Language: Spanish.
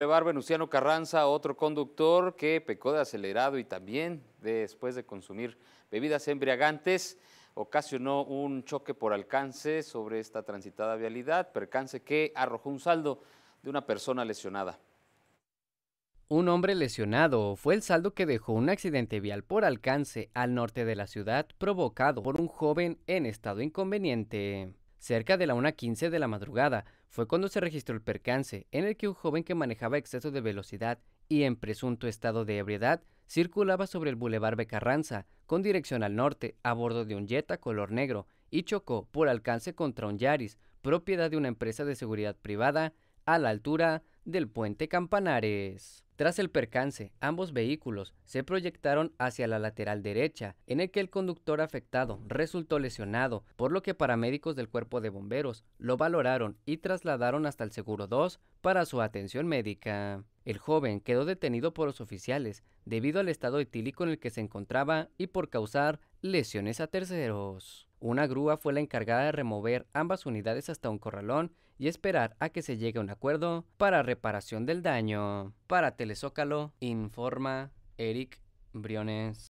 Levar Venustiano Carranza, otro conductor que pecó de acelerado y también después de consumir bebidas embriagantes, ocasionó un choque por alcance sobre esta transitada vialidad, percance que arrojó un saldo de una persona lesionada. Un hombre lesionado fue el saldo que dejó un accidente vial por alcance al norte de la ciudad provocado por un joven en estado inconveniente. Cerca de la 1.15 de la madrugada fue cuando se registró el percance en el que un joven que manejaba exceso de velocidad y en presunto estado de ebriedad circulaba sobre el Boulevard Becarranza con dirección al norte a bordo de un Jetta color negro y chocó por alcance contra un Yaris, propiedad de una empresa de seguridad privada, a la altura del puente Campanares. Tras el percance, ambos vehículos se proyectaron hacia la lateral derecha, en el que el conductor afectado resultó lesionado, por lo que paramédicos del cuerpo de bomberos lo valoraron y trasladaron hasta el Seguro 2 para su atención médica. El joven quedó detenido por los oficiales debido al estado etílico en el que se encontraba y por causar lesiones a terceros. Una grúa fue la encargada de remover ambas unidades hasta un corralón y esperar a que se llegue a un acuerdo para reparación del daño. Para Telezócalo, informa Eric Briones.